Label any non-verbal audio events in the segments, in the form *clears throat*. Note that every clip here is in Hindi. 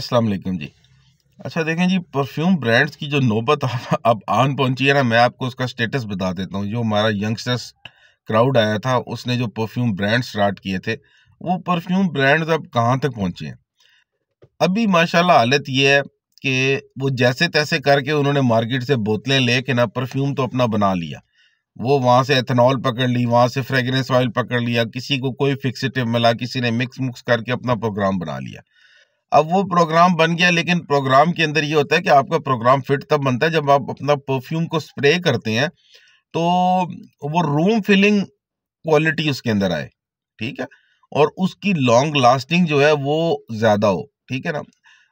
अस्सलाम वालेकुम जी अच्छा देखें जी परफ्यूम ब्रांड्स की जो नौबत अब आन पहुंची है ना मैं आपको उसका स्टेटस बता देता हूँ जो हमारा यंगस्टर्स क्राउड आया था उसने जो परफ्यूम ब्रांड स्टार्ट किए थे वो परफ्यूम ब्रांड्स अब कहाँ तक पहुँचे हैं अभी माशाल्लाह हालत ये है कि वो जैसे तैसे करके उन्होंने मार्केट से बोतलें ले के ना परफ्यूम तो अपना बना लिया वो वहाँ से एथेनॉल पकड़ ली वहाँ से फ्रेगरेंस ऑयल पकड़ लिया किसी को कोई फिक्सटिव मिला किसी ने मिक्स मुक्स करके अपना प्रोग्राम बना लिया अब वो प्रोग्राम बन गया लेकिन प्रोग्राम के अंदर ये होता है कि आपका प्रोग्राम फिट तब बनता है जब आप अपना परफ्यूम को स्प्रे करते हैं तो वो रूम फिलिंग क्वालिटी उसके अंदर आए ठीक है और उसकी लॉन्ग लास्टिंग जो है वो ज़्यादा हो ठीक है ना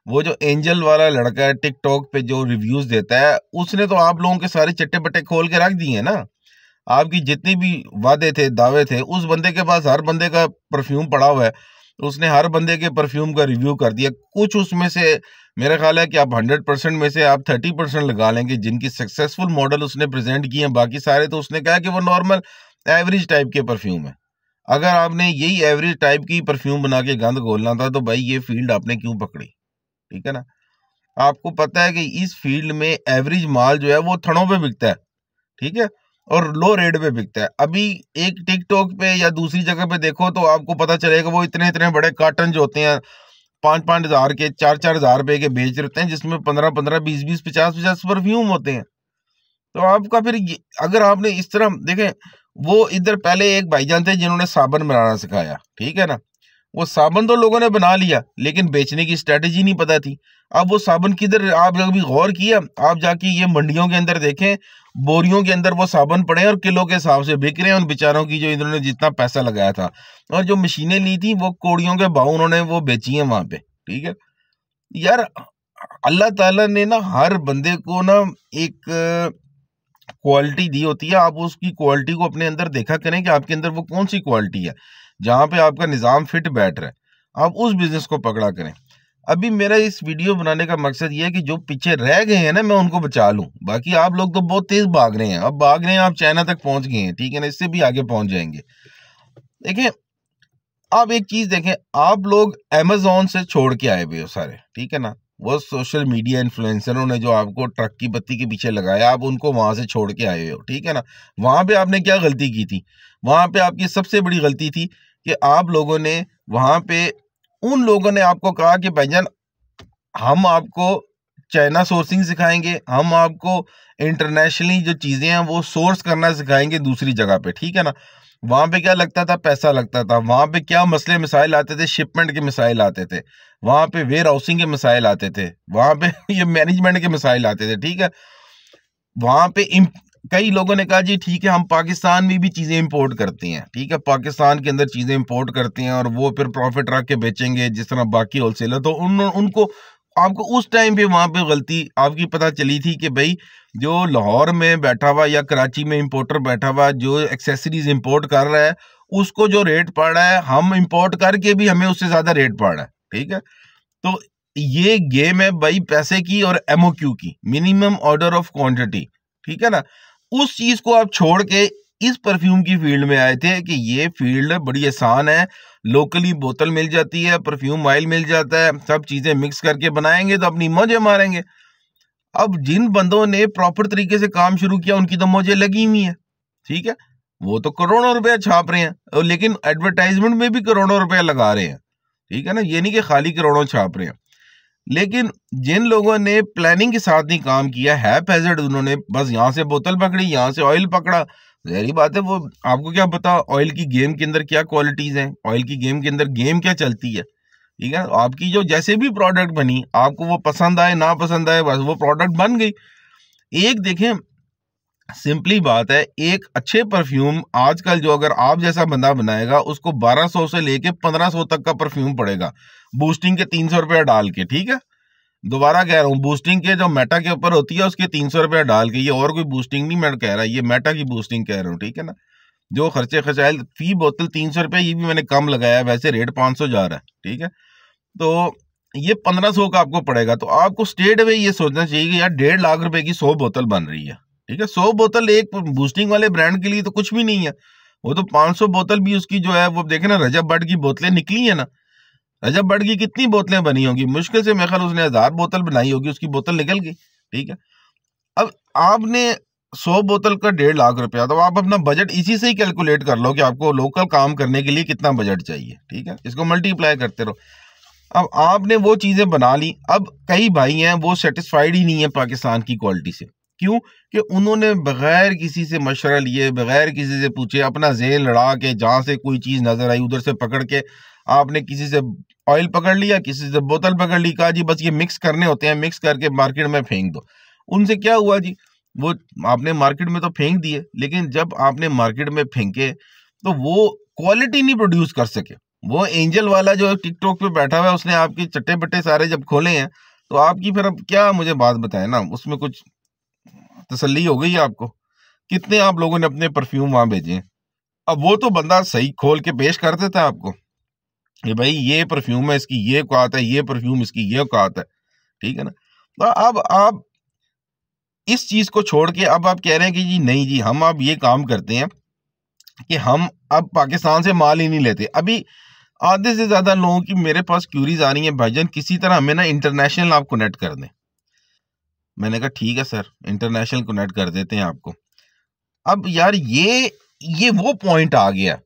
वो जो एंजल वाला लड़का है टिकटॉक पे जो रिव्यूज देता है उसने तो आप लोगों के सारे चट्टे पट्टे खोल के रख दिए ना आपकी जितनी भी वादे थे दावे थे उस बंदे के पास हर बंदे का परफ्यूम पड़ा हुआ है तो उसने हर बंदे के परफ्यूम का रिव्यू कर दिया कुछ उसमें से मेरा ख्याल है कि आप हंड्रेड परसेंट में से आप थर्टी परसेंट लगा लेंगे जिनकी सक्सेसफुल मॉडल उसने प्रेजेंट किए हैं बाकी सारे तो उसने कहा कि वो नॉर्मल एवरेज टाइप के परफ्यूम है अगर आपने यही एवरेज टाइप की परफ्यूम बना के गंद घोलना था तो भाई ये फील्ड आपने क्यों पकड़ी ठीक है ना आपको पता है कि इस फील्ड में एवरेज माल जो है वो थड़ों पर बिकता है ठीक है और लो रेट पे बिकता है अभी एक टिकटॉक पे या दूसरी जगह पे देखो तो आपको पता चलेगा वो इतने इतने बड़े कार्टन जो होते हैं पाँच पाँच हज़ार के चार चार हज़ार रुपये के बेच रहते हैं जिसमें पंद्रह पंद्रह बीस बीस पचास पचास परफ्यूम होते हैं तो आपका फिर अगर आपने इस तरह देखें वो इधर पहले एक भाईजान थे जिन्होंने साबन बनाना सिखाया ठीक है ना वो साबुन तो लोगों ने बना लिया लेकिन बेचने की स्ट्रेटजी नहीं पता थी अब वो साबुन किधर आप कभी गौर किया आप जाके ये मंडियों के अंदर देखें बोरियों के अंदर वो साबुन पड़े और किलो के हिसाब से बिक रहे हैं उन बेचारों की जो इन्होंने जितना पैसा लगाया था और जो मशीनें ली थी वो कोड़ियों के भाव उन्होंने वो बेची हैं वहाँ पे ठीक है यार अल्लाह ताला ने ना हर बंदे को ना एक क्वालिटी दी होती है आप उसकी क्वालिटी को अपने अंदर देखा करें कि आपके अंदर वो कौन सी क्वालिटी है जहाँ पे आपका निज़ाम फिट बैठ रहा है आप उस बिज़नेस को पकड़ा करें अभी मेरा इस वीडियो बनाने का मकसद ये है कि जो पीछे रह गए हैं ना मैं उनको बचा लूँ बाकी आप लोग तो बहुत तेज़ भाग रहे हैं अब भाग रहे हैं आप चाइना तक पहुँच गए हैं ठीक है ना इससे भी आगे पहुँच जाएंगे देखें आप एक चीज़ देखें आप लोग अमेजोन से छोड़ के आए हुए हो सारे ठीक है ना वो सोशल मीडिया इन्फ्लुएंसरों ने जो आपको ट्रक की बत्ती के पीछे लगाया आप उनको वहाँ से छोड़ के आए हो ठीक है ना वहाँ पे आपने क्या गलती की थी वहाँ पे आपकी सबसे बड़ी गलती थी कि आप लोगों ने वहाँ पे उन लोगों ने आपको कहा कि भाई हम आपको चाइना सोर्सिंग सिखाएंगे हम आपको इंटरनेशनली जो चीज़ें हैं वो सोर्स करना सिखाएंगे दूसरी जगह पे ठीक है ना वहाँ पे क्या लगता था पैसा लगता था वहाँ पे क्या मसले मिसाइल आते थे शिपमेंट के मिसाइल आते थे वहाँ पे वेयर हाउसिंग के मिसाइल आते थे वहाँ पे *laughs* ये मैनेजमेंट के मिसाइल आते थे ठीक है वहाँ पे कई लोगों ने कहा जी ठीक है हम पाकिस्तान में भी चीज़ें इंपोर्ट करते हैं ठीक है पाकिस्तान के अंदर चीज़ें इंपोर्ट करते हैं और वो फिर प्रॉफिट रख के बेचेंगे जिस तरह बाकी होलसेलर तो उन उनको आपको उस टाइम पे वहाँ पे गलती आपकी पता चली थी कि भाई जो लाहौर में बैठा हुआ या कराची में इंपोर्टर बैठा हुआ जो एक्सेसरीज इंपोर्ट कर रहा है उसको जो रेट पड़ रहा है हम इंपोर्ट करके भी हमें उससे ज़्यादा रेट पड़ रहा है ठीक है तो ये गेम है भाई पैसे की और एमओ की मिनिमम ऑर्डर ऑफ क्वान्टिटी ठीक है ना उस चीज को आप छोड़ के इस परफ्यूम की फील्ड में आए थे कि ये फील्ड बड़ी आसान है लोकली बोतल मिल जाती है परफ्यूम ऑयल मिल जाता है सब चीज़ें मिक्स करके बनाएंगे तो अपनी मौजे मारेंगे अब जिन बंदों ने प्रॉपर तरीके से काम शुरू किया उनकी तो मौजें लगी हुई है ठीक है वो तो करोड़ों रुपया छाप रहे हैं और लेकिन एडवर्टाइजमेंट में भी करोड़ों रुपया लगा रहे हैं ठीक है ना ये नहीं कि खाली करोड़ों छाप रहे हैं लेकिन जिन लोगों ने प्लानिंग के साथ नहीं काम किया है पैजर्ड उन्होंने बस यहाँ से बोतल पकड़ी यहाँ से ऑयल पकड़ा गहरी बात है वो आपको क्या पता ऑयल की गेम के अंदर क्या क्वालिटीज़ हैं ऑयल की गेम के अंदर गेम क्या चलती है ठीक है आपकी जो जैसे भी प्रोडक्ट बनी आपको वो पसंद आए ना पसंद आए बस वो प्रोडक्ट बन गई एक देखें सिंपली बात है एक अच्छे परफ्यूम आजकल जो अगर आप जैसा बंदा बनाएगा उसको 1200 से लेके 1500 तक का परफ्यूम पड़ेगा बूस्टिंग के तीन सौ रुपया डाल के ठीक है दोबारा कह रहा हूँ बूस्टिंग के जो मेटा के ऊपर होती है उसके तीन सौ रुपया डाल के ये और कोई बूस्टिंग नहीं मैं कह रहा ये मेटा की बूस्टिंग कह रहा हूँ ठीक है ना जो खर्चे खर्चाइल फी बोतल तीन सौ रुपया ये भी मैंने कम लगाया वैसे रेट पाँच सौ जा रहा है ठीक है तो ये पंद्रह सौ का आपको पड़ेगा तो आपको स्टेट वे ये सोचना चाहिए कि यार डेढ़ लाख रुपये की सौ बोतल बन रही है ठीक है सौ बोतल एक बूस्टिंग वाले ब्रांड के लिए तो कुछ भी नहीं है वो तो 500 बोतल भी उसकी जो है वो देखे ना रजब बट की बोतलें निकली है ना रजब बट की कितनी बोतलें बनी होंगी मुश्किल से मेरे ख्याल उसने हजार बोतल बनाई होगी उसकी बोतल निकल गई ठीक है अब आपने सौ बोतल का डेढ़ लाख रुपया तो आप अपना बजट इसी से ही कैलकुलेट कर लो कि आपको लोकल काम करने के लिए कितना बजट चाहिए ठीक है इसको मल्टीप्लाई करते रहो अब आपने वो चीज़ें बना ली अब कई भाई हैं वो सेटिस्फाइड ही नहीं है पाकिस्तान की क्वालिटी से क्यों कि उन्होंने बगैर किसी से मशरा लिए बगैर किसी से पूछे अपना जेल लड़ा के जहाँ से कोई चीज़ नज़र आई उधर से पकड़ के आपने किसी से ऑयल पकड़ लिया किसी से बोतल पकड़ ली कहा जी बस ये मिक्स करने होते हैं मिक्स करके मार्केट में फेंक दो उनसे क्या हुआ जी वो आपने मार्केट में तो फेंक दिए लेकिन जब आपने मार्केट में फेंके तो वो क्वालिटी नहीं प्रोड्यूस कर सके वो एंजल वाला जो टिकटॉक पे बैठा हुआ है उसने आपके चट्टे बट्टे सारे जब खोले हैं तो आपकी फिर अब क्या मुझे बात बताए ना उसमें कुछ तसली हो गई आपको कितने आप लोगों ने अपने परफ्यूम वहां भेजे हैं अब वो तो बंदा सही खोल के पेश कर देता है आपको कि भाई ये परफ्यूम है इसकी ये औकात है ये परफ्यूम इसकी ये औकात है ठीक है ना तो अब आप इस चीज को छोड़ के अब आप कह रहे हैं कि जी नहीं जी हम अब ये काम करते हैं कि हम अब पाकिस्तान से माल ही नहीं लेते अभी आधे से ज्यादा लोगों की मेरे पास क्यूरीज आ रही है भाईजान किसी तरह हमें ना इंटरनेशनल आप कनेक्ट कर दें मैंने कहा ठीक है सर इंटरनेशनल कनेक्ट कर देते हैं आपको अब यार ये ये वो पॉइंट आ गया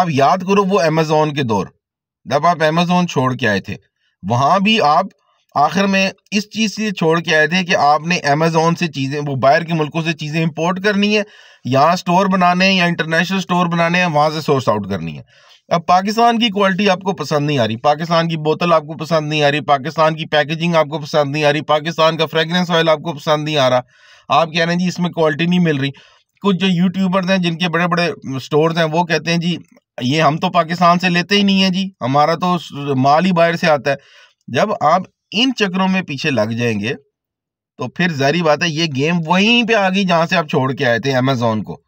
आप याद करो वो अमेजोन के दौर जब आप अमेजोन छोड़ के आए थे वहां भी आप आखिर में इस चीज़ से छोड़ के आए थे कि आपने अमेजोन से चीज़ें वो बाहर के मुल्कों से चीज़ें इंपोर्ट करनी है यहाँ स्टोर बनाने हैं या इंटरनेशनल स्टोर बनाने हैं वहां से सोर्स आउट करनी है अब पाकिस्तान की क्वालिटी आपको पसंद नहीं आ रही पाकिस्तान की बोतल आपको पसंद नहीं आ रही पाकिस्तान की पैकेजिंग आपको पसंद नहीं आ रही पाकिस्तान का फ्रेगरेंस ऑयल आपको पसंद नहीं आ रहा आप कह रहे हैं जी इसमें क्वालिटी नहीं मिल रही कुछ जो यूट्यूबर्स हैं जिनके बड़े बड़े स्टोर हैं वो कहते हैं जी ये हम तो पाकिस्तान से लेते ही नहीं है जी हमारा तो माल ही बाहर से आता है जब आप इन चक्रों में पीछे लग जाएंगे तो फिर जारी बात है ये गेम वहीं पे आ गई जहाँ से आप छोड़ के आए थे अमेजोन को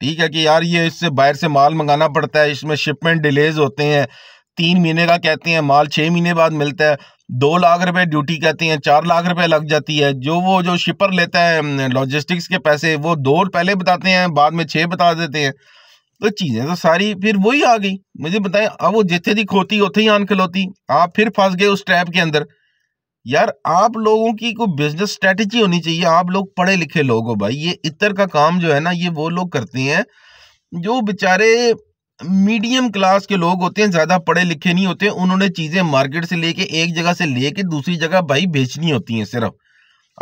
ठीक है कि यार ये इससे बाहर से माल मंगाना पड़ता है इसमें शिपमेंट डिलेज होते हैं तीन महीने का कहते हैं माल छः महीने बाद मिलता है दो लाख रुपए ड्यूटी कहते हैं चार लाख रुपए लग जाती है जो वो जो शिपर लेता है लॉजिस्टिक्स के पैसे वो दो पहले बताते हैं बाद में छः बता देते हैं तो चीज़ें तो सारी फिर वही आ गई मुझे बताएं अब वो जितने दी खोती उथे ही आन खिलौती आप फिर फंस गए उस ट्रैप के अंदर यार आप लोगों की कोई बिजनेस स्ट्रेटेजी होनी चाहिए आप लोग पढ़े लिखे लोग हो भाई ये इतर का काम जो है ना ये वो लोग करते हैं जो बेचारे मीडियम क्लास के लोग होते हैं ज़्यादा पढ़े लिखे नहीं होते उन्होंने चीज़ें मार्केट से लेके एक जगह से लेके दूसरी जगह भाई बेचनी होती हैं सिर्फ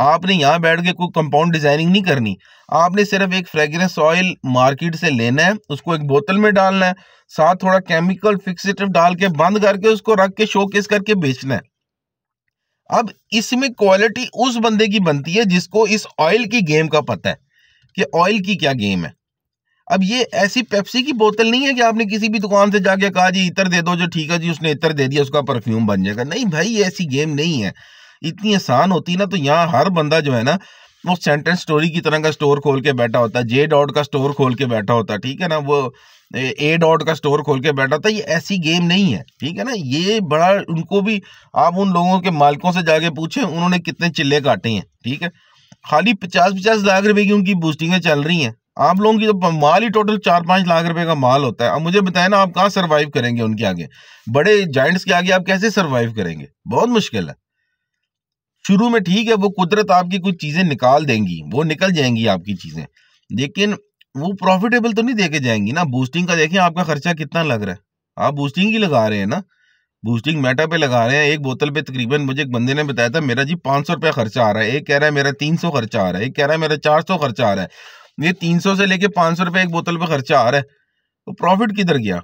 आपने यहाँ बैठ के कोई कंपाउंड डिजाइनिंग नहीं करनी आपने सिर्फ एक फ्रेगरेंस ऑयल मार्केट से लेना है उसको एक बोतल में डालना है साथ थोड़ा केमिकल फिक्सेटिव डाल के बंद करके उसको रख के शोकेस करके बेचना है अब इसमें क्वालिटी उस बंदे की बनती है जिसको इस ऑयल की गेम का पता है कि ऑयल की क्या गेम है अब ये ऐसी पेप्सी की बोतल नहीं है कि आपने किसी भी दुकान से जाके कहा जी इतर दे दो जो ठीक है जी उसने इतर दे दिया उसका परफ्यूम बन जाएगा नहीं भाई ऐसी गेम नहीं है इतनी आसान होती ना तो यहाँ हर बंदा जो है ना वो सेंटेंस स्टोरी की तरह का स्टोर खोल के बैठा होता है जे डॉट का स्टोर खोल के बैठा होता ठीक है ना वो ए डॉट का स्टोर खोल के बैठा था ये ऐसी गेम नहीं है ठीक है ना ये बड़ा उनको भी आप उन लोगों के मालिकों से जाके पूछे उन्होंने कितने चिल्ले काटे हैं ठीक है खाली पचास पचास लाख रुपए की उनकी बूस्टिंगें चल रही हैं आप लोगों की तो माल ही टोटल चार पाँच लाख रुपए का माल होता है अब मुझे बताए ना आप कहाँ सर्वाइव करेंगे उनके आगे बड़े जाइंट्स के आगे आप कैसे सर्वाइव करेंगे बहुत मुश्किल है शुरू में ठीक है वो कुदरत आपकी कुछ चीज़ें निकाल देंगी वो निकल जाएंगी आपकी चीज़ें लेकिन वो प्रॉफिटेबल तो नहीं देके जाएंगी ना बूस्टिंग का देखें आपका खर्चा कितना लग रहा है आप बूस्टिंग ही लगा रहे हैं ना बूस्टिंग मेटा पे लगा रहे हैं एक बोतल पे तकरीबन मुझे एक बंदे ने बताया था मेरा जी पाँच सौ खर्चा आ रहा है एक कह रहा है मेरा तीन सौ खर्चा आ रहा है एक कह रहा है मेरा चार सौ खर्चा आ रहा है ये तीन सौ से लेके पाँच सौ एक बोतल पर खर्चा आ रहा है तो प्रॉफिट किधर गया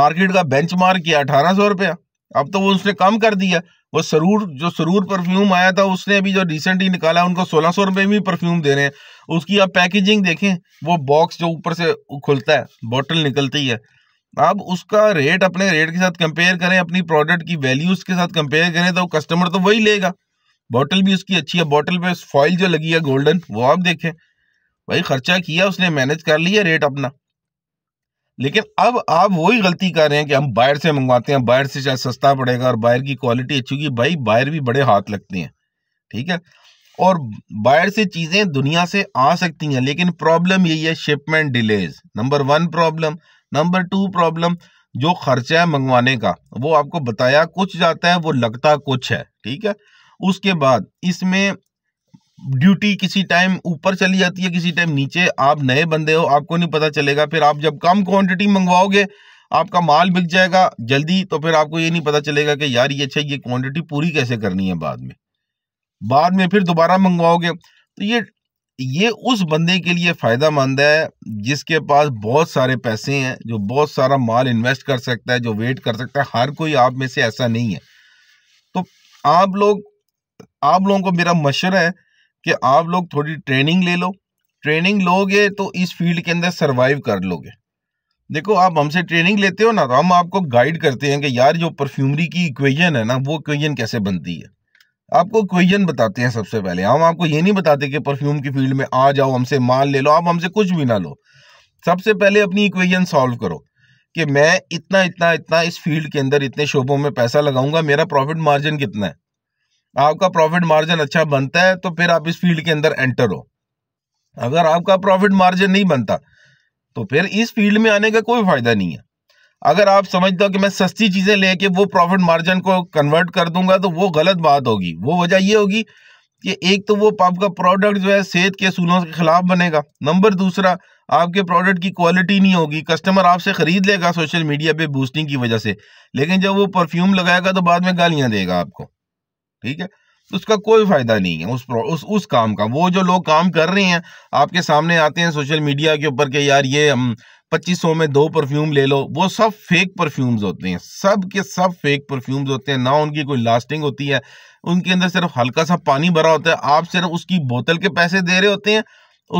मार्केट का बेंच मार्क किया अठारह सौ रुपया अब तो वो उसने कम कर दिया वो सरूर जो सरूर परफ्यूम आया था उसने अभी जो रिसेंटली निकाला उनको सोलह सौ रुपये में परफ्यूम दे रहे हैं उसकी आप पैकेजिंग देखें वो बॉक्स जो ऊपर से खुलता है बॉटल निकलती है अब उसका रेट अपने रेट के साथ कंपेयर करें अपनी प्रोडक्ट की वैल्यूज के साथ कंपेयर करें तो कस्टमर तो वही लेगा बॉटल भी उसकी अच्छी है बॉटल पे फॉइल जो लगी है गोल्डन वो आप देखें भाई खर्चा किया उसने मैनेज कर लिया रेट अपना लेकिन अब आप वही गलती कर रहे हैं कि हम बाहर से मंगवाते हैं बाहर से शायद सस्ता पड़ेगा और बाहर की क्वालिटी अच्छी होगी भाई बाहर भी बड़े हाथ लगते हैं ठीक है और बाहर से चीज़ें दुनिया से आ सकती हैं लेकिन प्रॉब्लम यही है shipment delays number one problem number two problem जो खर्चा है मंगवाने का वो आपको बताया कुछ जाता है वो लगता कुछ है ठीक है उसके बाद इसमें ड्यूटी किसी टाइम ऊपर चली जाती है किसी टाइम नीचे आप नए बंदे हो आपको नहीं पता चलेगा फिर आप जब कम क्वांटिटी मंगवाओगे आपका माल बिक जाएगा जल्दी तो फिर आपको ये नहीं पता चलेगा कि यार ये अच्छा ये क्वांटिटी पूरी कैसे करनी है बाद में बाद में फिर दोबारा मंगवाओगे तो ये ये उस बंदे के लिए फ़ायदा मंद है जिसके पास बहुत सारे पैसे हैं जो बहुत सारा माल इन्वेस्ट कर सकता है जो वेट कर सकता है हर कोई आप में से ऐसा नहीं है तो आप लोग आप लोगों को मेरा मशर है कि आप लोग थोड़ी ट्रेनिंग ले लो ट्रेनिंग लोगे तो इस फील्ड के अंदर सर्वाइव कर लोगे देखो आप हमसे ट्रेनिंग लेते हो ना तो हम आपको गाइड करते हैं कि यार जो परफ्यूमरी की इक्वेजन है ना वो इक्वेजन कैसे बनती है आपको इक्वेजन बताते हैं सबसे पहले हम आपको ये नहीं बताते कि परफ्यूम की फील्ड में आ जाओ हमसे माल ले लो आप हमसे कुछ भी ना लो सबसे पहले अपनी इक्वेजन सॉल्व करो कि मैं इतना इतना इतना इस फील्ड के अंदर इतने शोबों में पैसा लगाऊंगा मेरा प्रॉफिट मार्जिन कितना है आपका प्रॉफिट मार्जिन अच्छा बनता है तो फिर आप इस फील्ड के अंदर एंटर हो अगर आपका प्रॉफिट मार्जिन नहीं बनता तो फिर इस फील्ड में आने का कोई फायदा नहीं है अगर आप समझते हो कि मैं सस्ती चीजें लेके वो प्रॉफिट मार्जिन को कन्वर्ट कर दूंगा तो वो गलत बात होगी वो वजह ये होगी कि एक तो वो आपका प्रोडक्ट जो है सेहत के असूलों के खिलाफ बनेगा नंबर दूसरा आपके प्रोडक्ट की क्वालिटी नहीं होगी कस्टमर आपसे खरीद लेगा सोशल मीडिया पे बूस्टिंग की वजह से लेकिन जब वो परफ्यूम लगाएगा तो बाद में गालियां देगा आपको ठीक है उसका कोई फायदा नहीं है उस उस उस काम का वो जो लोग काम कर रहे हैं आपके सामने आते हैं सोशल मीडिया के ऊपर कि यार ये हम पच्चीस सौ में दो परफ्यूम ले लो वो सब फेक परफ्यूम्स होते हैं सब के सब फेक परफ्यूम्स होते हैं ना उनकी कोई लास्टिंग होती है उनके अंदर सिर्फ हल्का सा पानी भरा होता है आप सिर्फ उसकी बोतल के पैसे दे रहे होते हैं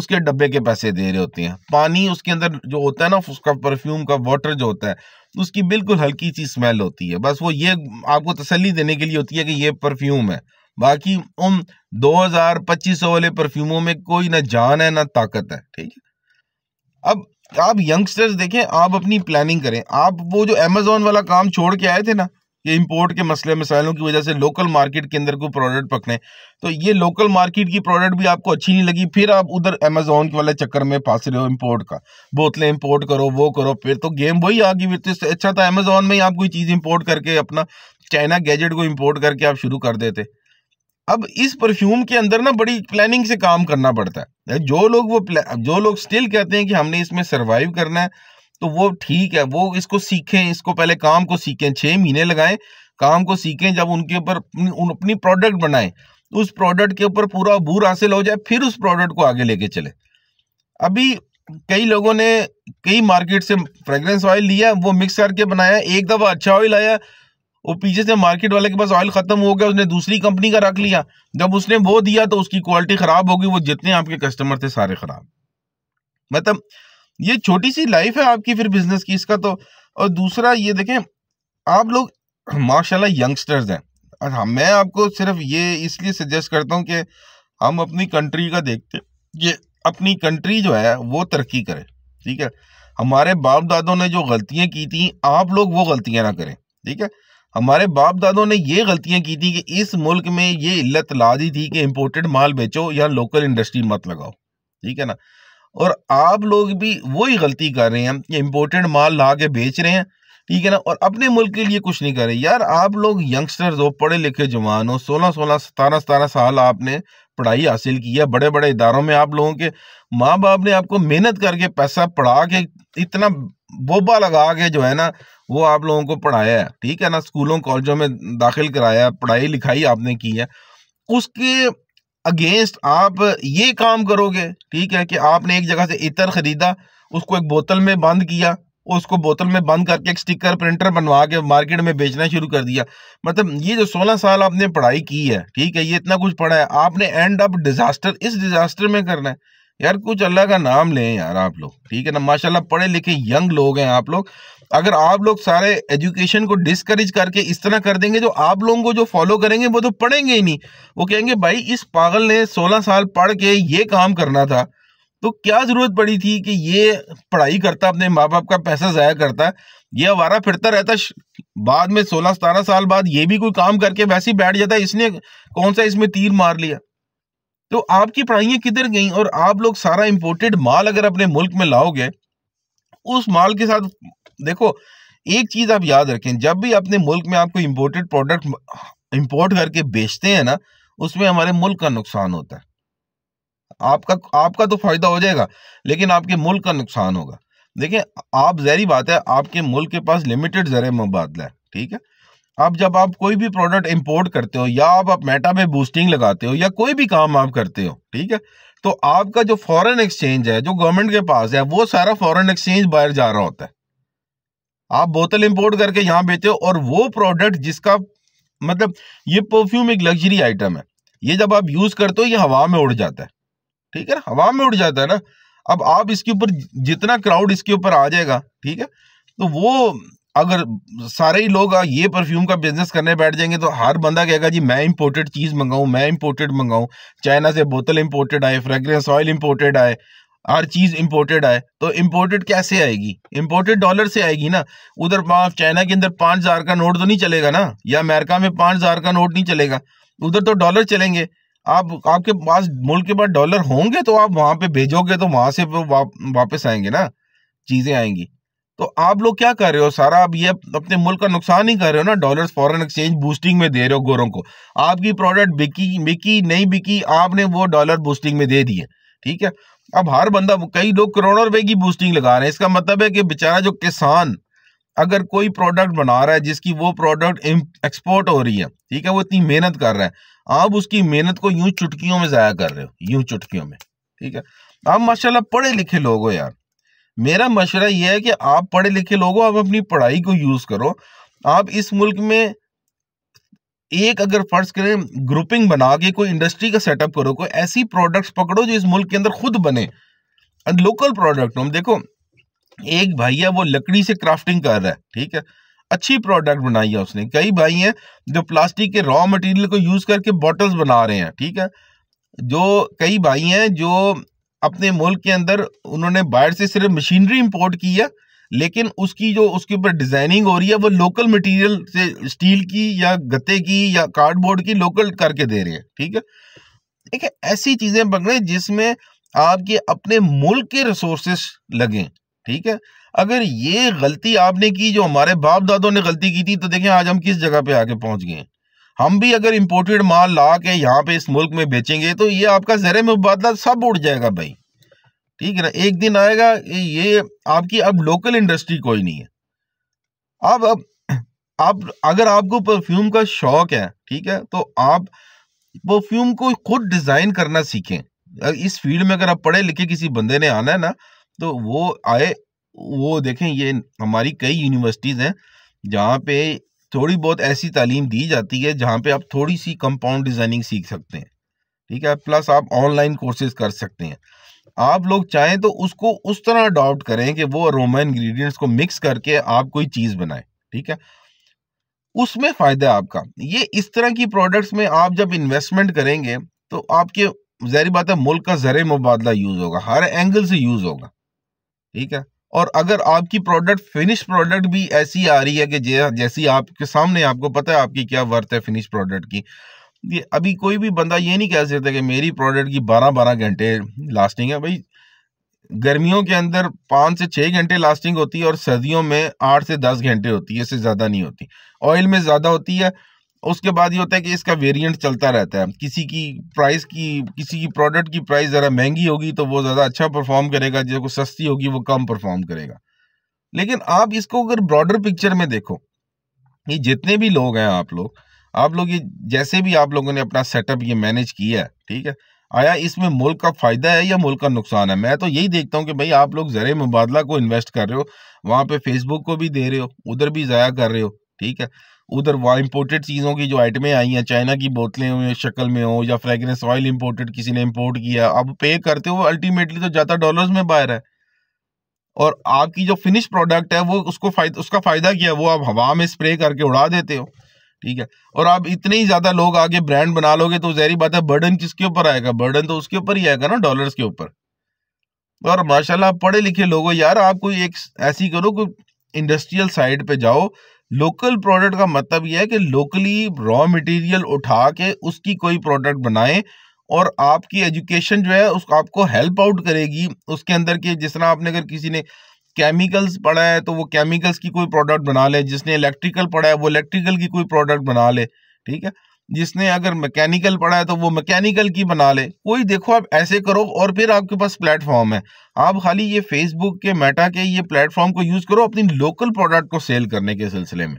उसके डब्बे के पैसे दे रहे होते हैं पानी उसके अंदर जो होता है ना उसका परफ्यूम का वाटर जो होता है उसकी बिल्कुल हल्की सी स्मेल होती है बस वो ये आपको तसली देने के लिए होती है कि ये परफ्यूम है बाकी उन पच्चीस 2500 वाले परफ्यूमों में कोई ना जान है ना ताकत है ठीक है अब आप यंगस्टर्स देखें आप अपनी प्लानिंग करें आप वो जो अमेजोन वाला काम छोड़ के आए थे ना कि इंपोर्ट के मसले मसाइलों की वजह से लोकल मार्केट के अंदर कोई प्रोडक्ट पकड़े तो ये लोकल मार्केट की प्रोडक्ट भी आपको अच्छी नहीं लगी फिर आप उधर अमेजोन के वाले चक्कर में फंस रहे हो इंपोर्ट का बोतलें इंपोर्ट करो वो करो फिर तो गेम वही आ गई फिर तो इससे अच्छा था अमेजोन में ही आप कोई चीज़ इंपोर्ट करके अपना चाइना गैजेट को इम्पोर्ट करके आप शुरू कर देते अब इस परफ्यूम के अंदर ना बड़ी प्लानिंग से काम करना पड़ता है जो लोग वो जो लोग स्टिल कहते हैं कि हमने इसमें सर्वाइव करना है तो वो ठीक है वो इसको सीखें इसको पहले काम को सीखें छः महीने लगाएं काम को सीखें जब उनके ऊपर अपनी प्रोडक्ट बनाएं उस प्रोडक्ट के ऊपर पूरा भूर हासिल हो जाए फिर उस प्रोडक्ट को आगे लेके चले अभी कई लोगों ने कई मार्केट से फ्रेगरेंस ऑयल लिया वो मिक्स करके बनाया एक दफ़ा अच्छा ऑयल आया वो पीछे से मार्केट वाले के पास ऑयल ख़त्म हो गया उसने दूसरी कंपनी का रख लिया जब उसने वो दिया तो उसकी क्वालिटी ख़राब होगी वो जितने आपके कस्टमर थे सारे ख़राब मतलब ये छोटी सी लाइफ है आपकी फिर बिजनेस की इसका तो और दूसरा ये देखें आप लोग माशाल्लाह यंगस्टर्स हैं अच्छा मैं आपको सिर्फ ये इसलिए सजेस्ट करता हूँ कि हम अपनी कंट्री का देखते ये अपनी कंट्री जो है वो तरक्की करे ठीक है हमारे बाप दादों ने जो गलतियाँ की थी आप लोग वो गलतियाँ ना करें ठीक है हमारे बाप दादों ने ये गलतियाँ की थी कि इस मुल्क में ये इल्लत ला दी थी कि इम्पोर्टेड माल बेचो या लोकल इंडस्ट्री मत लगाओ ठीक है ना और आप लोग भी वही गलती कर रहे हैं कि इम्पोर्टेड माल ला के बेच रहे हैं ठीक है ना और अपने मुल्क के लिए कुछ नहीं कर रहे यार आप लोग यंगस्टर्स हो पढ़े लिखे जवान हो सोलह सोलह सतारह सतारह साल आपने पढ़ाई हासिल की है बड़े बड़े इदारों में आप लोगों के माँ बाप ने आपको मेहनत करके पैसा पढ़ा के इतना बोबा लगा के जो है ना वो आप लोगों को पढ़ाया है ठीक है ना स्कूलों कॉलेजों में दाखिल कराया पढ़ाई लिखाई आपने की है उसके अगेंस्ट आप ये काम करोगे ठीक है कि आपने एक जगह से इतर ख़रीदा उसको एक बोतल में बंद किया उसको बोतल में बंद करके एक स्टिकर प्रिंटर बनवा के मार्केट में बेचना शुरू कर दिया मतलब ये जो 16 साल आपने पढ़ाई की है ठीक है ये इतना कुछ पढ़ा है आपने एंड अप डिज़ास्टर इस डिज़ास्टर में करना है यार कुछ अल्लाह का नाम लें यार आप लोग ठीक है ना माशाल्लाह पढ़े लिखे यंग लोग हैं आप लोग अगर आप लोग सारे एजुकेशन को डिस्करेज करके इस तरह कर देंगे जो आप लोगों को जो फॉलो करेंगे वो तो पढ़ेंगे ही नहीं वो कहेंगे भाई इस पागल ने 16 साल पढ़ के ये काम करना था तो क्या ज़रूरत पड़ी थी कि ये पढ़ाई करता अपने माँ बाप का पैसा ज़ाया करता ये अवारा फिरता रहता बाद में सोलह सतारह साल बाद ये भी कोई काम करके वैसे ही बैठ जाता इसने कौन सा इसमें तीर मार लिया तो आपकी पढ़ाइयाँ किधर गई और आप लोग सारा इम्पोर्टेड माल अगर अपने मुल्क में लाओगे उस माल के साथ देखो एक चीज़ आप याद रखें जब भी अपने मुल्क में आपको इम्पोर्टेड प्रोडक्ट इम्पोर्ट करके बेचते हैं ना उसमें हमारे मुल्क का नुकसान होता है आपका आपका तो फ़ायदा हो जाएगा लेकिन आपके मुल्क का नुकसान होगा देखिए आप जहरी बात है आपके मुल्क के पास लिमिटेड ज़र मुबादला है ठीक है अब जब आप कोई भी प्रोडक्ट इंपोर्ट करते हो या आप, आप मेटा में बूस्टिंग लगाते हो या कोई भी काम आप करते हो ठीक है तो आपका जो फॉरेन एक्सचेंज है जो गवर्नमेंट के पास है वो सारा फॉरेन एक्सचेंज बाहर जा रहा होता है आप बोतल इंपोर्ट करके यहाँ बेचते हो और वो प्रोडक्ट जिसका मतलब ये परफ्यूम एक लग्जरी आइटम है ये जब आप यूज करते हो ये हवा में उड़ जाता है ठीक है ना हवा में उड़ जाता है ना अब आप इसके ऊपर जितना क्राउड इसके ऊपर आ जाएगा ठीक है तो वो अगर सारे ही लोग ये परफ्यूम का बिजनेस करने बैठ जाएंगे तो हर बंदा कहेगा जी मैं इंपोर्टेड चीज़ मंगाऊँ मैं इंपोर्टेड मंगाऊँ चाइना से बोतल इंपोर्टेड आए फ्रेग्रेंस ऑयल इंपोर्टेड आए हर चीज़ इंपोर्टेड आए तो इंपोर्टेड कैसे आएगी इंपोर्टेड डॉलर से आएगी ना उधर चाइना के अंदर पाँच हज़ार का नोट तो नहीं चलेगा ना या अमेरिका में पाँच हज़ार का नोट नहीं चलेगा उधर तो डॉलर चलेंगे आप आपके पास मुल्क के पास डॉलर होंगे तो आप वहाँ पे भेजोगे तो वहाँ से वापस आएंगे ना चीज़ें आएंगी तो आप लोग क्या कर रहे हो सारा आप ये अपने मुल्क का नुकसान ही कर रहे हो ना डॉलर्स फॉरेन एक्सचेंज बूस्टिंग में दे रहे हो गोरों को आपकी प्रोडक्ट बिकी बिकी नहीं बिकी आपने वो डॉलर बूस्टिंग में दे दिए ठीक है अब हर बंदा कई लोग करोड़ों रुपए की बूस्टिंग लगा रहे हैं इसका मतलब है कि बेचारा जो किसान अगर कोई प्रोडक्ट बना रहा है जिसकी वो प्रोडक्ट एक्सपोर्ट हो रही है ठीक है वो इतनी मेहनत कर रहा है आप उसकी मेहनत को यूं चुटकियों में ज़ाया कर रहे हो यूं चुटकियों में ठीक है आप माशाल्लाह पढ़े लिखे लोग हो यार मेरा मशरा यह है कि आप पढ़े लिखे लोगों आप अपनी पढ़ाई को यूज करो आप इस मुल्क में एक अगर फर्ज करें ग्रुपिंग बना के कोई इंडस्ट्री का सेटअप करो कोई ऐसी प्रोडक्ट्स पकड़ो जो इस मुल्क के अंदर खुद बने लोकल प्रोडक्ट हम देखो एक भाई है वो लकड़ी से क्राफ्टिंग कर रहा है ठीक है अच्छी प्रोडक्ट बनाई है उसने कई भाई हैं जो प्लास्टिक के रॉ मटेरियल को यूज करके बॉटल्स बना रहे हैं ठीक है जो कई भाई हैं जो अपने मुल्क के अंदर उन्होंने बाहर से सिर्फ मशीनरी इम्पोर्ट की है लेकिन उसकी जो उसके ऊपर डिजाइनिंग हो रही है वो लोकल मटेरियल से स्टील की या गत्ते की या कार्डबोर्ड की लोकल करके दे रहे हैं ठीक है ठीक है ऐसी चीजें पकड़े जिसमें आपके अपने मुल्क के रिसोर्सेस लगें ठीक है अगर ये गलती आपने की जो हमारे बाप दादों ने गलती की थी तो देखें आज हम किस जगह पे आके पहुंच गए हम भी अगर इम्पोर्टेड माल ला के यहाँ पे इस मुल्क में बेचेंगे तो ये आपका जर मुबादला सब उड़ जाएगा भाई ठीक है ना एक दिन आएगा ये आपकी अब लोकल इंडस्ट्री कोई नहीं है अब अब आप अगर आपको परफ्यूम का शौक है ठीक है तो आप परफ्यूम को खुद डिज़ाइन करना सीखें इस फील्ड में अगर आप पढ़े लिखे किसी बंदे ने आना है ना तो वो आए वो देखें ये हमारी कई यूनिवर्सिटीज़ हैं जहाँ पे थोड़ी बहुत ऐसी तालीम दी जाती है जहाँ पे आप थोड़ी सी कंपाउंड डिज़ाइनिंग सीख सकते हैं ठीक है प्लस आप ऑनलाइन कोर्सेज कर सकते हैं आप लोग चाहें तो उसको उस तरह अडॉप्ट करें कि वो अरोमा इन्ग्रीडियंट्स को मिक्स करके आप कोई चीज़ बनाएं ठीक है उसमें फ़ायदा है आपका ये इस तरह की प्रोडक्ट्स में आप जब इन्वेस्टमेंट करेंगे तो आपके जहरी बात है मुल्क का ज़र मुबादला यूज़ होगा हर एंगल से यूज़ होगा ठीक है और अगर आपकी प्रोडक्ट फिनिश प्रोडक्ट भी ऐसी आ रही है कि जैसी आपके सामने आपको पता है आपकी क्या वर्थ है फिनिश प्रोडक्ट की ये अभी कोई भी बंदा ये नहीं कह सकता कि मेरी प्रोडक्ट की बारह बारह घंटे लास्टिंग है भाई गर्मियों के अंदर पाँच से छः घंटे लास्टिंग होती है और सर्दियों में आठ से दस घंटे होती है इससे ज़्यादा नहीं होती ऑयल में ज़्यादा होती है उसके बाद ये होता है कि इसका वेरिएंट चलता रहता है किसी की प्राइस की किसी की प्रोडक्ट की प्राइस ज़रा महंगी होगी तो वो ज़्यादा अच्छा परफॉर्म करेगा जो सस्ती होगी वो कम परफॉर्म करेगा लेकिन आप इसको अगर ब्रॉडर पिक्चर में देखो ये जितने भी लोग हैं आप लोग आप लोग ये जैसे भी आप लोगों ने अपना सेटअप ये मैनेज किया है ठीक है आया इसमें मुल्क का फ़ायदा है या मुल्क का नुकसान है मैं तो यही देखता हूँ कि भाई आप लोग ज़र मुबादला को इन्वेस्ट कर रहे हो वहाँ पे फेसबुक को भी दे रहे हो उधर भी ज़ाया कर रहे हो ठीक है उधर वहाँ इम्पोर्टेड चीज़ों की जो आइटमें आई हैं चाइना की बोतलें या शक्ल में हो या फ्रेगरेंस ऑयल इम्पोर्टेड किसी ने इम्पोर्ट किया अब पे करते हो अल्टीमेटली तो ज़्यादा डॉलर्स में बाहर है और आपकी जो फिनिश प्रोडक्ट है वो उसको फायद, उसका फ़ायदा किया वो आप हवा में स्प्रे करके उड़ा देते हो ठीक है और आप इतने ही ज़्यादा लोग आगे ब्रांड बना लोगे तो जहरी बात है बर्डन किसके ऊपर आएगा बर्डन तो उसके ऊपर ही आएगा ना डॉलर्स के ऊपर और माशाल्लाह पढ़े लिखे लोगों यार आप कोई एक ऐसी करो कोई इंडस्ट्रियल साइड पे जाओ लोकल प्रोडक्ट का मतलब यह है कि लोकली रॉ मटेरियल उठा के उसकी कोई प्रोडक्ट बनाएं और आपकी एजुकेशन जो है उसको आपको हेल्प आउट करेगी उसके अंदर के जिस तरह आपने अगर किसी ने केमिकल्स पढ़ा है तो वो केमिकल्स की कोई प्रोडक्ट बना ले जिसने इलेक्ट्रिकल पढ़ा है वो इलेक्ट्रिकल की कोई प्रोडक्ट बना ले ठीक है जिसने अगर मैकेनिकल पढ़ा है तो वो मैकेनिकल की बना ले कोई देखो आप ऐसे करो और फिर आपके पास प्लेटफॉर्म है आप खाली ये फेसबुक के मेटा के ये प्लेटफॉर्म को यूज़ करो अपनी लोकल प्रोडक्ट को सेल करने के सिलसिले में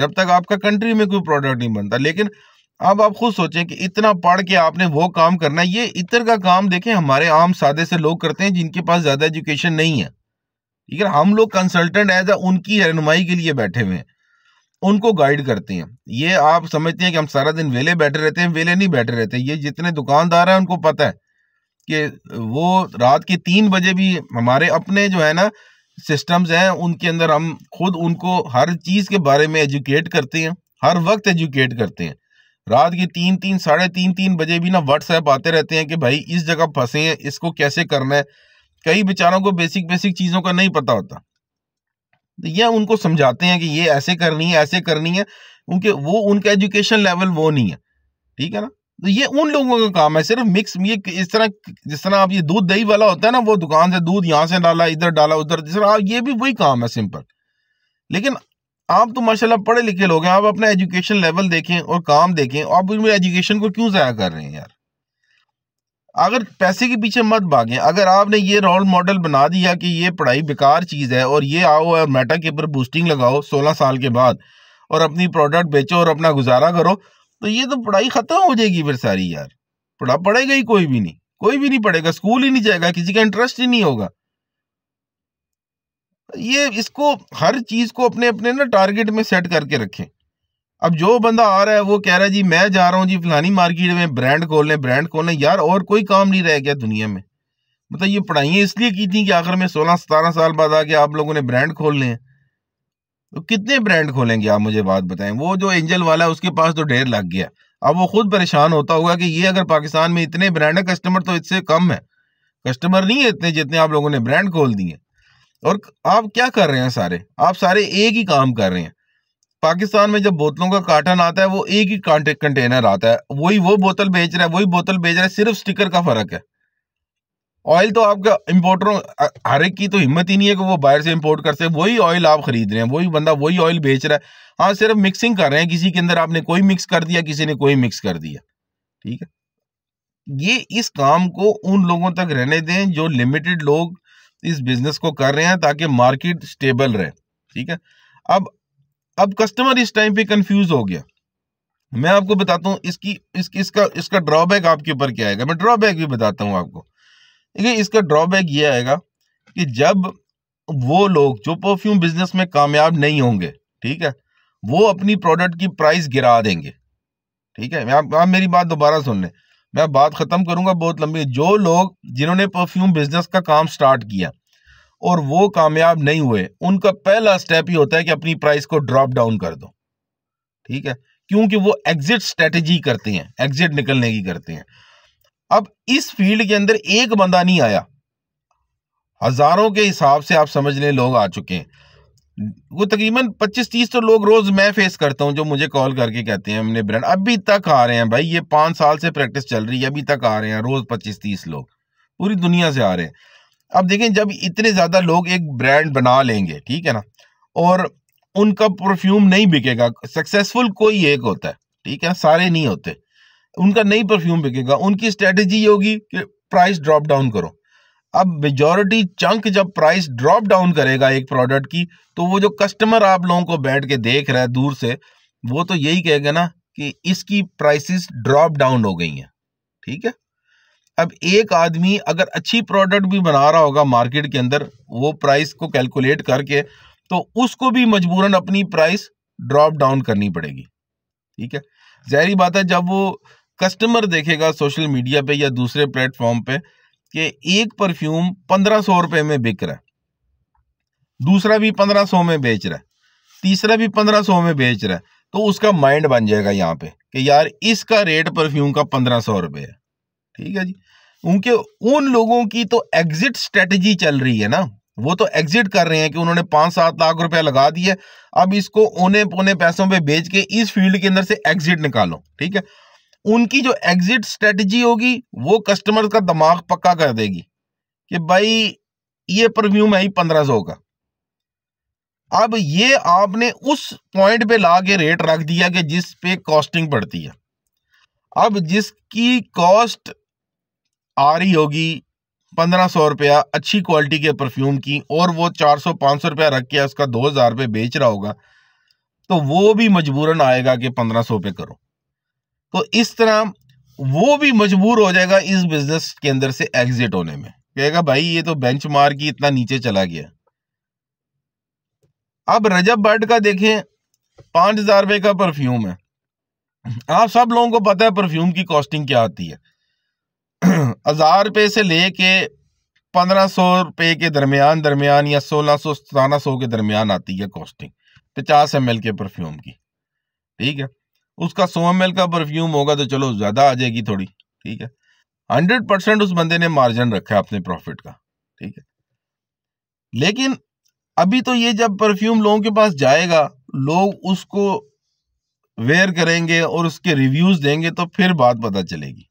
जब तक आपका कंट्री में कोई प्रोडक्ट नहीं बनता लेकिन अब आप खुद सोचें कि इतना पढ़ के आपने वो काम करना है ये इतर का काम देखें हमारे आम सादे से लोग करते हैं जिनके पास ज़्यादा एजुकेशन नहीं है ठीक है हम लोग कंसल्टेंट एज उनकी रहनुमाई के लिए बैठे हुए हैं उनको गाइड करते हैं ये आप समझते हैं कि हम सारा दिन वेले बैठे रहते हैं वेले नहीं बैठे रहते ये जितने दुकानदार हैं उनको पता है कि वो रात के तीन बजे भी हमारे अपने जो है ना सिस्टम्स हैं उनके अंदर हम खुद उनको हर चीज़ के बारे में एजुकेट करते हैं हर वक्त एजुकेट करते हैं रात के तीन तीन साढ़े तीन तीन बजे भी ना व्हाट्सएप आते रहते हैं कि भाई इस जगह फंसे हैं इसको कैसे करना है कई बेचारों को बेसिक बेसिक चीज़ों का नहीं पता होता या उनको समझाते हैं कि ये ऐसे करनी है ऐसे करनी है उनके वो उनका एजुकेशन लेवल वो नहीं है ठीक है ना तो ये उन लोगों का काम है सिर्फ मिक्स ये इस तरह जिस तरह आप ये दूध दही वाला होता है ना वो दुकान से दूध यहाँ से डाला इधर डाला उधर जिस तरह ये भी वही काम है सिंपल लेकिन आप तो माशाल्लाह पढ़े लिखे लोग हैं आप अपना एजुकेशन लेवल देखें और काम देखें आप एजुकेशन को क्यों ज़ाया कर रहे हैं यार अगर पैसे के पीछे मत भागें अगर आपने ये रोल मॉडल बना दिया कि ये पढ़ाई बेकार चीज़ है और ये आओ और मेटा के ऊपर बूस्टिंग लगाओ सोलह साल के बाद और अपनी प्रोडक्ट बेचो और अपना गुजारा करो तो ये तो पढ़ाई ख़त्म हो जाएगी फिर सारी यार पढ़ा पढ़ेगा ही कोई भी नहीं कोई भी नहीं पढ़ेगा स्कूल ही नहीं जाएगा किसी का इंटरेस्ट ही नहीं होगा ये इसको हर चीज़ को अपने अपने ना टारगेट में सेट करके रखें अब जो बंदा आ रहा है वो कह रहा है जी मैं जा रहा हूँ जी फलानी मार्केट में ब्रांड खोल लें ब्रांड खोल लें यार और कोई काम नहीं रह गया दुनिया में मतलब ये पढ़ाइयाँ इसलिए की थी कि आखिर में सोलह सतारह साल बाद आके आप लोगों ने ब्रांड खोल लें तो कितने ब्रांड खोलेंगे आप मुझे बात बताएं वो जो एंजल वाला है उसके पास तो ढेर लग गया अब वो खुद परेशान होता होगा कि ये अगर पाकिस्तान में इतने ब्रांड है कस्टमर तो इससे कम है कस्टमर नहीं है इतने जितने आप लोगों ने ब्रांड खोल दिए और आप क्या कर रहे हैं सारे आप सारे एक ही काम कर रहे हैं पाकिस्तान में जब बोतलों का कार्टन आता है वो एक ही कंटेनर आता है वही वो बोतल बेच रहा है वही बोतल बेच रहा है सिर्फ स्टिकर का फर्क है ऑयल तो आपका इम्पोर्टरों हर एक की तो हिम्मत ही नहीं है कि वो बाहर से इम्पोर्ट कर सकते वही ऑयल आप खरीद रहे हैं वही बंदा वही ऑयल बेच रहा है हाँ सिर्फ मिक्सिंग कर रहे हैं किसी के अंदर आपने कोई मिक्स कर दिया किसी ने कोई मिक्स कर दिया ठीक है ये इस काम को उन लोगों तक रहने दें जो लिमिटेड लोग इस बिजनेस को कर रहे हैं ताकि मार्केट स्टेबल रहे ठीक है अब अब कस्टमर इस टाइम पे कंफ्यूज हो गया मैं आपको बताता हूँ इसकी इसकी इसका इसका ड्रॉबैक आपके ऊपर क्या आएगा मैं ड्रॉबैक भी बताता हूँ आपको देखिए इसका ड्रॉबैक ये आएगा कि जब वो लोग जो परफ्यूम बिजनेस में कामयाब नहीं होंगे ठीक है वो अपनी प्रोडक्ट की प्राइस गिरा देंगे ठीक है आप, आप मेरी बात दोबारा सुन लें मैं बात ख़त्म करूंगा बहुत लंबी जो लोग जिन्होंने परफ्यूम बिजनेस का काम स्टार्ट किया और वो कामयाब नहीं हुए उनका पहला स्टेप ही होता है कि अपनी प्राइस को ड्रॉप डाउन कर दो ठीक है क्योंकि वो एग्जिट स्ट्रेटेजी करते हैं एग्जिट निकलने की करते हैं अब इस फील्ड के अंदर एक बंदा नहीं आया हजारों के हिसाब से आप समझ लें लोग आ चुके हैं वो तकरीबन 25-30 तो लोग रोज मैं फेस करता हूं जो मुझे कॉल करके कहते हैं हमने ब्रांड अभी तक आ रहे हैं भाई ये पांच साल से प्रैक्टिस चल रही है अभी तक आ रहे हैं रोज 25-30 लोग पूरी दुनिया से आ रहे हैं अब देखें जब इतने ज़्यादा लोग एक ब्रांड बना लेंगे ठीक है ना और उनका परफ्यूम नहीं बिकेगा सक्सेसफुल कोई एक होता है ठीक है सारे नहीं होते उनका नहीं परफ्यूम बिकेगा उनकी स्ट्रेटेजी ये होगी कि प्राइस ड्रॉप डाउन करो अब मेजोरिटी चंक जब प्राइस ड्रॉप डाउन करेगा एक प्रोडक्ट की तो वो जो कस्टमर आप लोगों को बैठ के देख रहा है दूर से वो तो यही कहेगा ना कि इसकी प्राइसेस ड्रॉप डाउन हो गई हैं ठीक है अब एक आदमी अगर अच्छी प्रोडक्ट भी बना रहा होगा मार्केट के अंदर वो प्राइस को कैलकुलेट करके तो उसको भी मजबूरन अपनी प्राइस ड्रॉप डाउन करनी पड़ेगी ठीक है जहरी बात है जब वो कस्टमर देखेगा सोशल मीडिया पे या दूसरे प्लेटफॉर्म पे कि एक परफ्यूम पंद्रह सौ रुपये में बिक रहा है दूसरा भी पंद्रह सौ में बेच रहा है तीसरा भी पंद्रह सौ में बेच रहा है तो उसका माइंड बन जाएगा यहाँ पे कि यार इसका रेट परफ्यूम का पंद्रह सौ रुपये है ठीक है जी उनके उन लोगों की तो एग्जिट स्ट्रेटजी चल रही है ना वो तो एग्जिट कर रहे हैं कि उन्होंने पांच सात लाख रुपया लगा दिया अब इसको ओने पोने पैसों पे बेच के इस फील्ड के अंदर से एग्जिट निकालो ठीक है उनकी जो एग्जिट स्ट्रेटजी होगी वो कस्टमर का दिमाग पक्का कर देगी कि भाई ये परफ्यूम है ही पंद्रह सौ का अब ये आपने उस पॉइंट पे ला के रेट रख दिया कि जिस पे कॉस्टिंग पड़ती है अब जिसकी कॉस्ट आ रही होगी पंद्रह सौ रुपया अच्छी क्वालिटी के परफ्यूम की और वो चार सौ पाँच सौ रुपया रख के उसका दो हज़ार रुपये बेच रहा होगा तो वो भी मजबूरन आएगा कि पंद्रह सौ रुपये करो तो इस तरह वो भी मजबूर हो जाएगा इस बिजनेस के अंदर से एग्जिट होने में कहेगा भाई ये तो बेंच मार ही इतना नीचे चला गया अब रजब बर्ड का देखें पाँच हज़ार रुपये का परफ्यूम है आप सब लोगों को पता है परफ्यूम की कॉस्टिंग क्या आती है *clears throat* हज़ार रुपये से ले कर पंद्रह सौ रुपये के दरमियान दरमियान या सोलह सौ सतारह सौ के दरमियान आती है कॉस्टिंग पचास एम के परफ्यूम की ठीक है उसका सौ एम का परफ्यूम होगा तो चलो ज़्यादा आ जाएगी थोड़ी ठीक है हंड्रेड परसेंट उस बंदे ने मार्जिन रखा है अपने प्रॉफिट का ठीक है लेकिन अभी तो ये जब परफ्यूम लोगों के पास जाएगा लोग उसको वेयर करेंगे और उसके रिव्यूज़ देंगे तो फिर बात पता चलेगी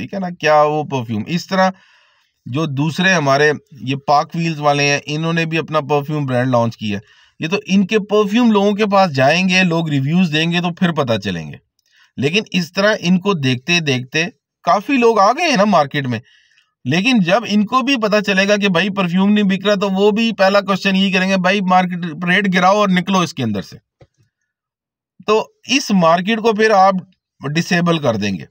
ठीक है ना क्या वो परफ्यूम इस तरह जो दूसरे हमारे ये पाक व्हील्स वाले हैं इन्होंने भी अपना परफ्यूम ब्रांड लॉन्च किया है ये तो इनके परफ्यूम लोगों के पास जाएंगे लोग रिव्यूज़ देंगे तो फिर पता चलेंगे लेकिन इस तरह इनको देखते देखते काफ़ी लोग आ गए हैं ना मार्केट में लेकिन जब इनको भी पता चलेगा कि भाई परफ्यूम नहीं बिक रहा तो वो भी पहला क्वेश्चन ये करेंगे भाई मार्केट रेट गिराओ और निकलो इसके अंदर से तो इस मार्केट को फिर आप डिसेबल कर देंगे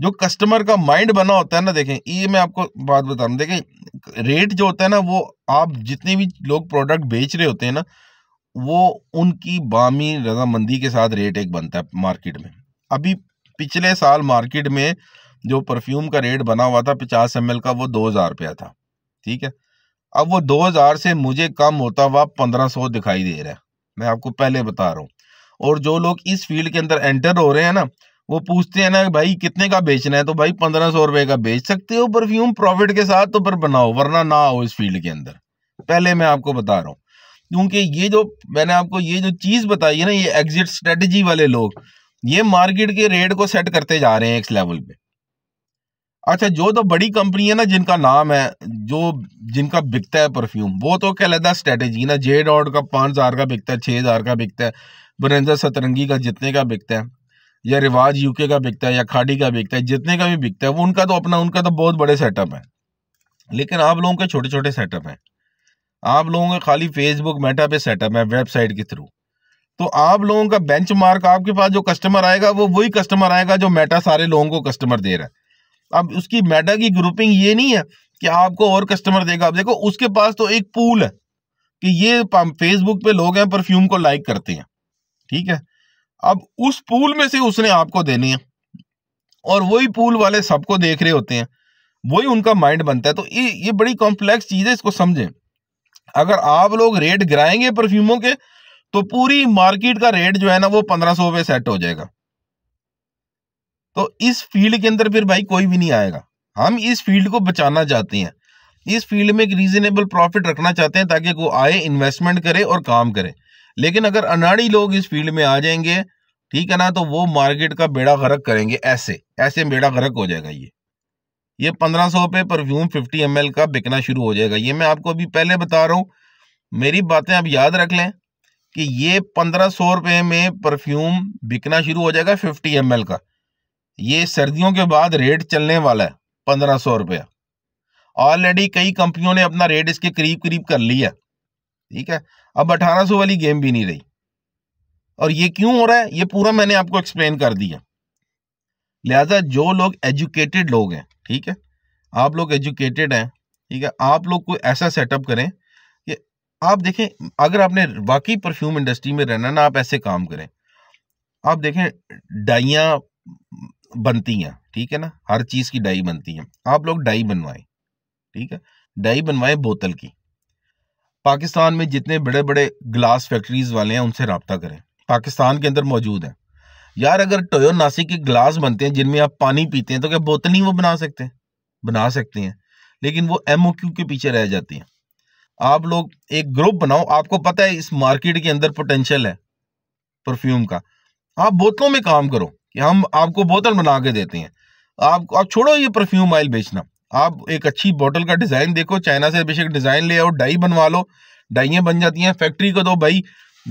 जो कस्टमर का माइंड बना होता है ना देखें ये मैं आपको बात बता रहा हूँ देखें रेट जो होता है ना वो आप जितने भी लोग प्रोडक्ट बेच रहे होते हैं ना वो उनकी बामी रजामंदी के साथ रेट एक बनता है मार्केट में अभी पिछले साल मार्केट में जो परफ्यूम का रेट बना हुआ था पचास एम का वो दो हज़ार रुपया था ठीक है अब वो दो हज़ार से मुझे कम होता हुआ पंद्रह सौ दिखाई दे रहा है मैं आपको पहले बता रहा हूँ और जो लोग इस फील्ड के अंदर एंटर हो रहे हैं ना वो पूछते हैं ना भाई कितने का बेचना है तो भाई पंद्रह सौ रुपए का बेच सकते हो परफ्यूम प्रॉफिट के साथ तो पर बनाओ वरना ना आओ इस फील्ड के अंदर पहले मैं आपको बता रहा हूँ क्योंकि ये जो मैंने आपको ये जो चीज़ बताई है ना ये एग्जिट स्ट्रेटजी वाले लोग ये मार्केट के रेट को सेट करते जा रहे हैं इस लेवल पे अच्छा जो तो बड़ी कंपनी है ना जिनका नाम है जो जिनका बिकता है परफ्यूम वो तो क्या है स्ट्रेटेजी ना जे डॉट का पाँच हज़ार का बिकता है छः हज़ार का बिकता है बुरेंजा सतरंगी का जितने का बिकता है या रिवाज यूके का बिकता है या खाड़ी का बिकता है जितने का भी बिकता है वो उनका तो अपना उनका तो बहुत बड़े सेटअप है लेकिन आप लोगों के छोटे छोटे सेटअप हैं आप लोगों के खाली फेसबुक मेटा पे सेटअप है वेबसाइट के थ्रू तो आप लोगों का बेंच मार्क आपके पास जो कस्टमर आएगा वो वही कस्टमर आएगा जो मेटा सारे लोगों को कस्टमर दे रहा है अब उसकी मेटा की ग्रुपिंग ये नहीं है कि आपको और कस्टमर देगा आप देखो उसके पास तो एक पूल है कि ये फेसबुक पे लोग हैं परफ्यूम को लाइक करते हैं ठीक है अब उस पूल में से उसने आपको देनी है और वही पूल वाले सबको देख रहे होते हैं वही उनका माइंड बनता है तो ये ये बड़ी कॉम्प्लेक्स चीज़ है इसको समझें अगर आप लोग रेट गिराएंगे परफ्यूमों के तो पूरी मार्केट का रेट जो है ना वो पंद्रह सौ पे सेट हो जाएगा तो इस फील्ड के अंदर फिर भाई कोई भी नहीं आएगा हम इस फील्ड को बचाना चाहते हैं इस फील्ड में एक रीजनेबल प्रॉफिट रखना चाहते हैं ताकि वो आए इन्वेस्टमेंट करे और काम करे लेकिन अगर अनाड़ी लोग इस फील्ड में आ जाएंगे ठीक है ना तो वो मार्केट का बेड़ा गरक करेंगे ऐसे ऐसे बेड़ा गरक हो जाएगा ये ये पंद्रह सौ पे परफ्यूम फिफ्टी एम का बिकना शुरू हो जाएगा ये मैं आपको अभी पहले बता रहा हूँ मेरी बातें आप याद रख लें कि ये पंद्रह सौ रुपये में परफ्यूम बिकना शुरू हो जाएगा फिफ्टी एम का ये सर्दियों के बाद रेट चलने वाला है पंद्रह सौ रुपया ऑलरेडी कई कंपनियों ने अपना रेट इसके करीब करीब कर लिया ठीक है अब 1800 वाली गेम भी नहीं रही और ये क्यों हो रहा है ये पूरा मैंने आपको एक्सप्लेन कर दिया लिहाजा जो लोग एजुकेटेड लोग हैं ठीक है आप लोग एजुकेटेड हैं ठीक है आप लोग कोई ऐसा सेटअप करें कि आप देखें अगर आपने वाकई परफ्यूम इंडस्ट्री में रहना ना आप ऐसे काम करें आप देखें डाइयाँ बनती हैं ठीक है ना हर चीज़ की डाई बनती है आप लोग डाई बनवाएं ठीक है डाई बनवाएं बोतल की पाकिस्तान में जितने बड़े बड़े ग्लास फैक्ट्रीज़ वाले हैं उनसे रबता करें पाकिस्तान के अंदर मौजूद है यार अगर टोयो नासी के ग्लास बनते हैं जिनमें आप पानी पीते हैं तो क्या बोतल ही वो बना सकते हैं बना सकते हैं लेकिन वो एम के पीछे रह जाती हैं आप लोग एक ग्रुप बनाओ आपको पता है इस मार्केट के अंदर पोटेंशियल है परफ्यूम का आप बोतलों में काम करो कि हम आपको बोतल बना के देते हैं आप आप छोड़ो ये परफ्यूम ऑयल बेचना आप एक अच्छी बोतल का डिज़ाइन देखो चाइना से बेशक डिज़ाइन ले आओ डाई बनवा लो डाइया बन जाती हैं फैक्ट्री को दो भाई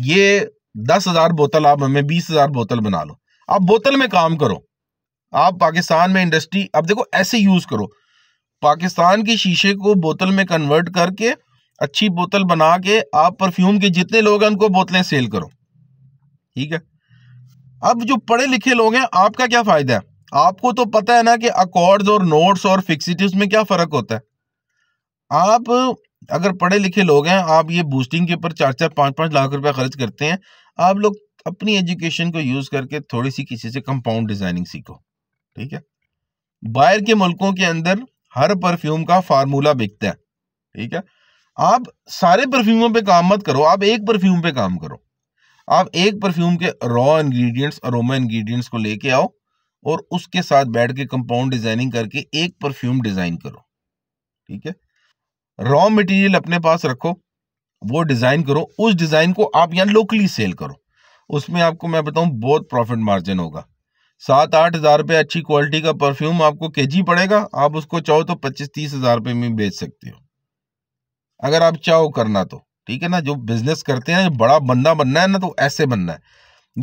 ये दस हज़ार बोतल आप हमें बीस हज़ार बोतल बना लो आप बोतल में काम करो आप पाकिस्तान में इंडस्ट्री अब देखो ऐसे यूज़ करो पाकिस्तान के शीशे को बोतल में कन्वर्ट करके अच्छी बोतल बना के आप परफ्यूम के जितने लोग हैं उनको बोतलें सेल करो ठीक है अब जो पढ़े लिखे लोग हैं आपका क्या फ़ायदा है आपको तो पता है ना कि अकॉर्ड्स और नोट्स और फिक्सिटिव्स में क्या फ़र्क होता है आप अगर पढ़े लिखे लोग हैं आप ये बूस्टिंग के ऊपर चार चार पांच पांच लाख रुपया खर्च करते हैं आप लोग अपनी एजुकेशन को यूज़ करके थोड़ी सी किसी से कंपाउंड डिज़ाइनिंग सीखो ठीक है बाहर के मुल्कों के अंदर हर परफ्यूम का फार्मूला बिकता है ठीक है आप सारे परफ्यूमों पे काम मत करो आप एक परफ्यूम पे काम करो आप एक परफ्यूम के रॉ इंग्रेडिएंट्स अरोमा इंग्रेडिएंट्स को लेके आओ और उसके साथ बैठ के कंपाउंड डिजाइनिंग करके एक परफ्यूम डिजाइन करो ठीक है रॉ मटेरियल अपने पास रखो वो डिजाइन करो उस डिजाइन को आप यहां लोकली सेल करो उसमें आपको मैं बताऊं बहुत प्रॉफिट मार्जिन होगा सात आठ हजार रुपये अच्छी क्वालिटी का परफ्यूम आपको केजी पड़ेगा आप उसको चाहो तो पच्चीस तीस हजार रुपये में बेच सकते हो अगर आप चाहो करना तो ठीक है ना जो बिजनेस करते हैं बड़ा बंदा बनना है ना तो ऐसे बनना है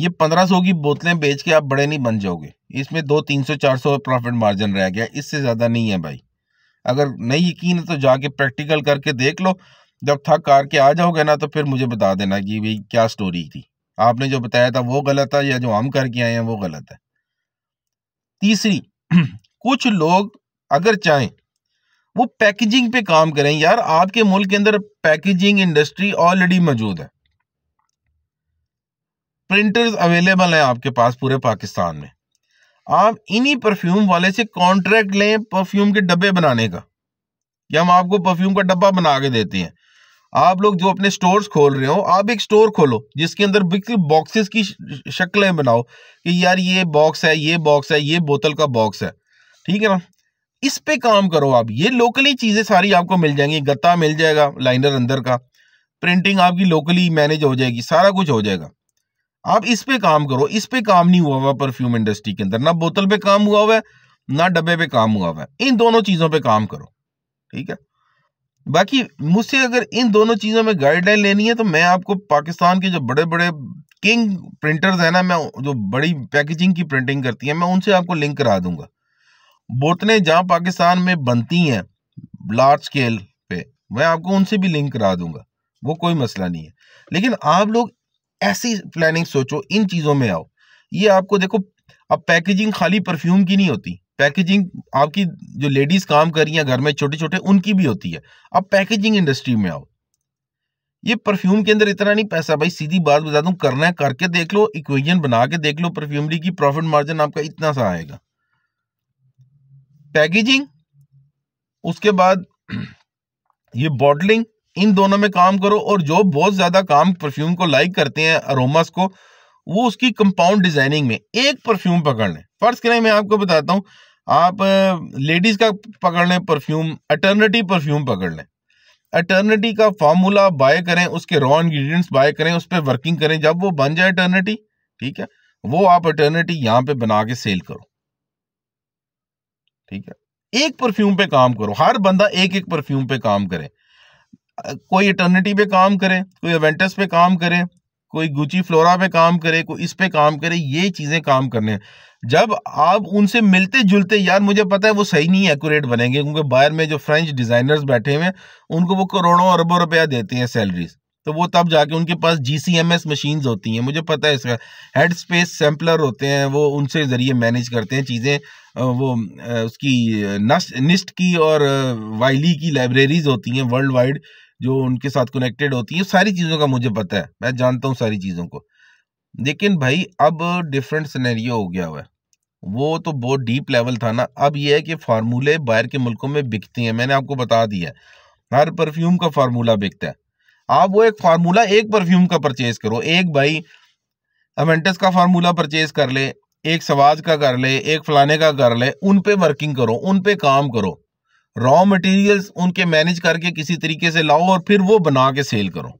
ये पंद्रह सौ की बोतलें बेच के आप बड़े नहीं बन जाओगे इसमें दो तीन सौ चार सौ प्रॉफिट मार्जिन रह गया इससे ज़्यादा नहीं है भाई अगर नहीं यकीन है तो जाके प्रैक्टिकल करके देख लो जब थक हार के आ जाओगे ना तो फिर मुझे बता देना कि भाई क्या स्टोरी थी आपने जो बताया था वो गलत है या जो हम करके आए हैं वो गलत है तीसरी *clears throat* कुछ लोग अगर चाहें वो पैकेजिंग पे काम करें यार आपके मुल्क के अंदर पैकेजिंग इंडस्ट्री ऑलरेडी मौजूद है प्रिंटर्स अवेलेबल हैं आपके पास पूरे पाकिस्तान में आप इन्हीं परफ्यूम वाले से कॉन्ट्रैक्ट लें परफ्यूम के डब्बे बनाने का कि हम आपको परफ्यूम का डब्बा बना के देते हैं आप लोग जो अपने स्टोर्स खोल रहे हो आप एक स्टोर खोलो जिसके अंदर बिल्कुल बॉक्सेस की शक्लें बनाओ कि यार ये बॉक्स है ये बॉक्स है ये बोतल का बॉक्स है ठीक है ना इस पे काम करो आप ये लोकली चीज़ें सारी आपको मिल जाएंगी गत्ता मिल जाएगा लाइनर अंदर का प्रिंटिंग आपकी लोकली मैनेज हो जाएगी सारा कुछ हो जाएगा आप इस पे काम करो इस पे काम नहीं हुआ हुआ परफ्यूम इंडस्ट्री के अंदर ना बोतल पे काम हुआ हुआ है ना डब्बे पे काम हुआ हुआ है इन दोनों चीज़ों पे काम करो ठीक है बाकी मुझसे अगर इन दोनों चीज़ों में गाइडलाइन लेनी है तो मैं आपको पाकिस्तान के जो बड़े बड़े किंग प्रिंटर्स है ना मैं जो बड़ी पैकेजिंग की प्रिंटिंग करती है मैं उनसे आपको लिंक करा दूंगा बोतलें जहां पाकिस्तान में बनती हैं लार्ज स्केल पे मैं आपको उनसे भी लिंक करा दूंगा वो कोई मसला नहीं है लेकिन आप लोग ऐसी प्लानिंग सोचो इन चीज़ों में आओ ये आपको देखो अब पैकेजिंग खाली परफ्यूम की नहीं होती पैकेजिंग आपकी जो लेडीज़ काम कर रही हैं घर में छोटे छोटे उनकी भी होती है अब पैकेजिंग इंडस्ट्री में आओ ये परफ्यूम के अंदर इतना नहीं पैसा भाई सीधी बात बता दूं करना है करके देख लो इक्वेजन बना के देख लो परफ्यूमरी की प्रॉफिट मार्जिन आपका इतना सा आएगा पैकेजिंग उसके बाद *clears throat* ये बॉटलिंग इन दोनों में काम करो और जो बहुत ज्यादा काम परफ्यूम को लाइक करते हैं अरोमास को वो उसकी कंपाउंड डिजाइनिंग में एक परफ्यूम पकड़ लें फर्स्ट करें मैं आपको बताता हूँ आप लेडीज का पकड़ लें परफ्यूम अटर्निटी परफ्यूम पकड़ लें अटर्निटी का फार्मूला बाय करें उसके रॉ इंग्रीडियंट्स बाय करें उस पर वर्किंग करें जब वो बन जाए अटर्निटी ठीक है वो आप अटर्निटी यहाँ पे बना के सेल करो ठीक है एक परफ्यूम पे काम करो हर बंदा एक एक परफ्यूम पे काम करे कोई इटर्निटी पे काम करे कोई एवेंटस पे काम करे कोई गुची फ्लोरा पे काम करे कोई इस पे काम करे ये चीज़ें काम करने जब आप उनसे मिलते जुलते यार मुझे पता है वो सही नहीं एक्यूरेट बनेंगे क्योंकि बाहर में जो फ्रेंच डिज़ाइनर्स बैठे हुए हैं उनको वो करोड़ों अरबों रुपया देते हैं सैलरीज तो वो तब जाके उनके पास G C M S machine होती हैं मुझे पता है इसका हेड स्पेस सैम्पलर होते हैं वो उनसे ज़रिए मैनेज करते हैं चीज़ें वो उसकी नस्ट निस्ट की और वाइली की लाइब्रेरीज होती हैं वर्ल्ड वाइड जो उनके साथ कनेक्टेड होती है सारी चीज़ों का मुझे पता है मैं जानता हूँ सारी चीज़ों को लेकिन भाई अब डिफरेंट सिनेरियो हो गया हुआ है वो तो बहुत डीप लेवल था ना अब ये है कि फार्मूले बाहर के मुल्कों में बिकते हैं मैंने आपको बता दिया है हर परफ्यूम का फार्मूला बिकता है आप वो एक फार्मूला एक परफ्यूम का परचेज करो एक भाई अमेंटस का फार्मूला परचेज कर ले एक सवाज का कर ले एक फलाने का कर ले उन पे वर्किंग करो उन पे काम करो रॉ मटेरियल्स उनके मैनेज करके किसी तरीके से लाओ और फिर वो बना के सेल करो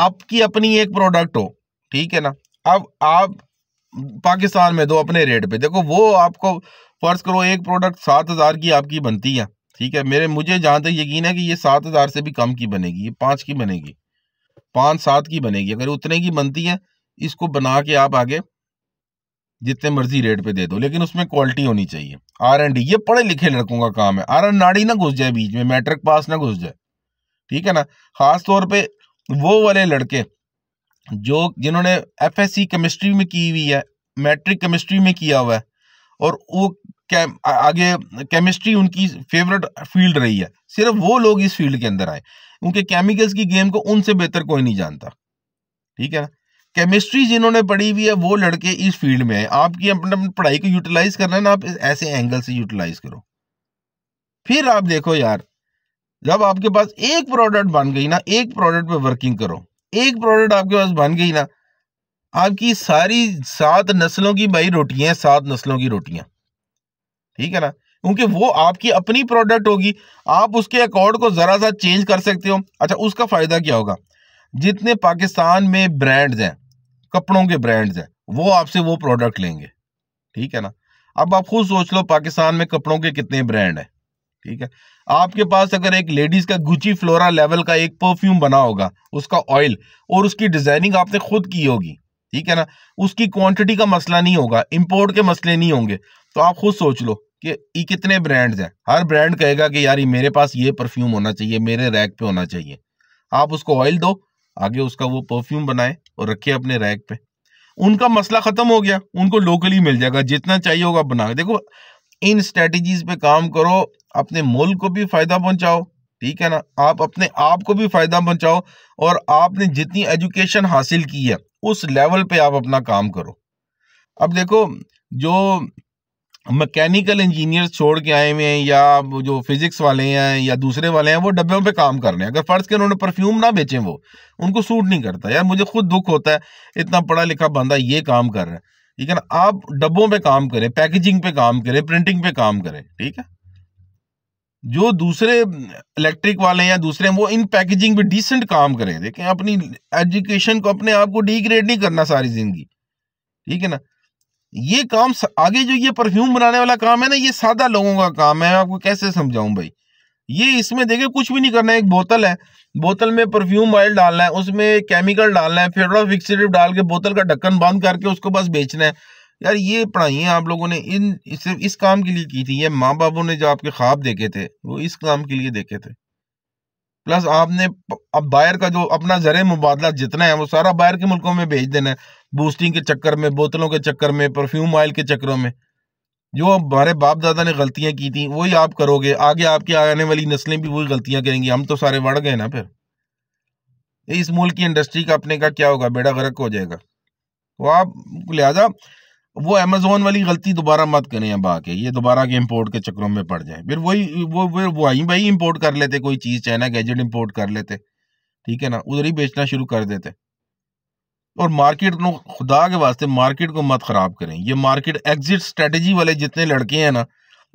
आपकी अपनी एक प्रोडक्ट हो ठीक है ना अब आप पाकिस्तान में दो अपने रेट पे देखो वो आपको फर्ज करो एक प्रोडक्ट सात हज़ार की आपकी बनती है ठीक है मेरे मुझे जहाँ तक यकीन है कि ये सात हज़ार से भी कम की बनेगी ये पाँच की बनेगी पाँच सात की बनेगी अगर उतने की बनती है इसको बना के आप आगे जितने मर्जी रेट पे दे दो लेकिन उसमें क्वालिटी होनी चाहिए आर एंड डी ये पढ़े लिखे लड़कों का काम है आर एंड नाड़ी ना घुस जाए बीच में मैट्रिक पास ना घुस जाए ठीक है ना खास तौर पे वो वाले लड़के जो जिन्होंने एफ एस सी केमिस्ट्री में की हुई है मैट्रिक केमिस्ट्री में किया हुआ है और वो के, आगे केमिस्ट्री उनकी फेवरेट फील्ड रही है सिर्फ वो लोग इस फील्ड के अंदर आए उनके केमिकल्स की गेम को उनसे बेहतर कोई नहीं जानता ठीक है ना केमिस्ट्री जिन्होंने पढ़ी हुई है वो लड़के इस फील्ड में है आपकी अपने पढ़ाई को यूटिलाइज करना है ना आप ऐसे एंगल से यूटिलाइज करो फिर आप देखो यार जब आपके पास एक प्रोडक्ट बन गई ना एक प्रोडक्ट पे वर्किंग करो एक प्रोडक्ट आपके पास बन गई ना आपकी सारी सात नस्लों की भाई रोटियां हैं सात नस्लों की रोटियां ठीक है ना क्योंकि वो आपकी अपनी प्रोडक्ट होगी आप उसके अकॉर्ड को ज़रा सा चेंज कर सकते हो अच्छा उसका फ़ायदा क्या होगा जितने पाकिस्तान में ब्रांड्स हैं कपड़ों के ब्रांड्स हैं वो आपसे वो प्रोडक्ट लेंगे ठीक है ना अब आप खुद सोच लो पाकिस्तान में कपड़ों के कितने ब्रांड हैं ठीक है आपके पास अगर एक लेडीज का गुची फ्लोरा लेवल का एक परफ्यूम बना होगा उसका ऑयल और उसकी डिजाइनिंग आपने खुद की होगी ठीक है ना उसकी क्वांटिटी का मसला नहीं होगा इंपोर्ट के मसले नहीं होंगे तो आप खुद सोच लो कि ये कितने ब्रांड्स हैं हर ब्रांड कहेगा कि यार मेरे पास ये परफ्यूम होना चाहिए मेरे रैक पे होना चाहिए आप उसको ऑयल दो आगे उसका वो परफ्यूम बनाए और रखे अपने रैक पे उनका मसला ख़त्म हो गया उनको लोकली मिल जाएगा जितना चाहिए होगा बना देखो इन स्ट्रेटजीज पे काम करो अपने मुल्क को भी फ़ायदा पहुंचाओ ठीक है ना आप अपने आप को भी फ़ायदा पहुंचाओ और आपने जितनी एजुकेशन हासिल की है उस लेवल पे आप अपना काम करो अब देखो जो मैकेनिकल इंजीनियर छोड़ के आए हुए हैं या जो फिजिक्स वाले हैं या दूसरे वाले हैं वो डब्बों पे काम कर रहे हैं अगर फ़र्ज़ के उन्होंने परफ्यूम ना बेचें वो उनको सूट नहीं करता यार मुझे खुद दुख होता है इतना पढ़ा लिखा बंदा ये काम कर रहा है ठीक है ना आप डब्बों पे काम करें पैकेजिंग पे काम करें प्रिंटिंग पे काम करें ठीक है जो दूसरे इलेक्ट्रिक वाले हैं दूसरे हैं वो इन पैकेजिंग पे डिसेंट काम करें देखें अपनी एजुकेशन को अपने आप को डिग्रेड नहीं करना सारी ज़िंदगी ठीक है ना ये काम आगे जो ये परफ्यूम बनाने वाला काम है ना ये सादा लोगों का काम है आपको कैसे समझाऊं भाई ये इसमें देखे कुछ भी नहीं करना है एक बोतल है बोतल में परफ्यूम ऑयल डालना है उसमें केमिकल डालना है फिर फिक्सिटिव डाल के बोतल का ढक्कन बंद करके उसको बस बेचना है यार ये पढ़ाई है आप लोगों ने इन सिर्फ इस काम के लिए की थी ये माँ बापों ने जो आपके ख्वाब देखे थे वो इस काम के लिए देखे थे प्लस आपने अब बायर का जो अपना जर मुबादला जितना है वो सारा बाहर के मुल्कों में भेज देना है बूस्टिंग के चक्कर में बोतलों के चक्कर में परफ्यूम ऑयल के चक्करों में जो हमारे बाप दादा ने गलतियाँ की थी वही आप करोगे आगे आपकी आने वाली नस्लें भी वही गलतियाँ करेंगी हम तो सारे बढ़ गए ना फिर इस मुल्क की इंडस्ट्री का अपने का क्या होगा बेड़ा गर्क हो जाएगा वो तो आप लिहाजा वो अमेजोन वाली गलती दोबारा मत करें अब आके ये दोबारा के इम्पोर्ट के चक्करों में पड़ जाए फिर वही वो फिर वही भाई इम्पोर्ट कर लेते कोई चीज़ चाइना गैजेट इम्पोर्ट कर लेते ठीक है ना उधर ही बेचना शुरू कर देते और मार्केट को खुदा के वास्ते मार्केट को मत खराब करें ये मार्केट एग्जिट स्ट्रेटजी वाले जितने लड़के हैं ना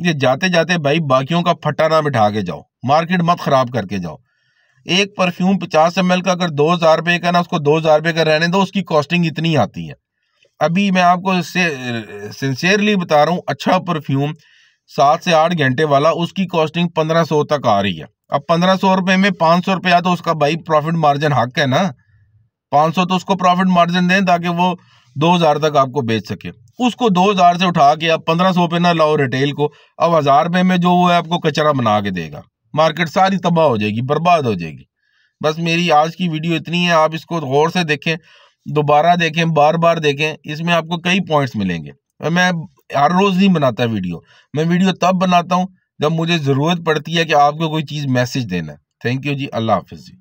ये जाते जाते भाई बाकियों का फट्टा ना बिठा के जाओ मार्केट मत खराब करके जाओ एक परफ्यूम पचास एम का अगर दो हज़ार रुपये का ना उसको दो हज़ार रुपये का रहने दो उसकी कॉस्टिंग इतनी आती है अभी मैं आपको सिंसियरली बता रहा हूँ अच्छा परफ्यूम सात से आठ घंटे वाला उसकी कॉस्टिंग पंद्रह सौ तक आ रही है अब पंद्रह सौ रुपये में पाँच सौ रुपया तो उसका भाई प्रॉफिट मार्जिन हक है ना पाँच सौ तो उसको प्रॉफिट मार्जिन दें ताकि वो दो हज़ार तक आपको बेच सके उसको दो हज़ार से उठा के आप पंद्रह सौ पे ना लाओ रिटेल को अब हज़ार रुपए में जो वो है आपको कचरा बना के देगा मार्केट सारी तबाह हो जाएगी बर्बाद हो जाएगी बस मेरी आज की वीडियो इतनी है आप इसको गौर से देखें दोबारा देखें बार बार देखें इसमें आपको कई पॉइंट्स मिलेंगे और मैं हर रोज़ नहीं बनाता वीडियो मैं वीडियो तब बनाता हूँ जब मुझे ज़रूरत पड़ती है कि आपको कोई चीज़ मैसेज देना है थैंक यू जी अल्लाह हाफिज़ जी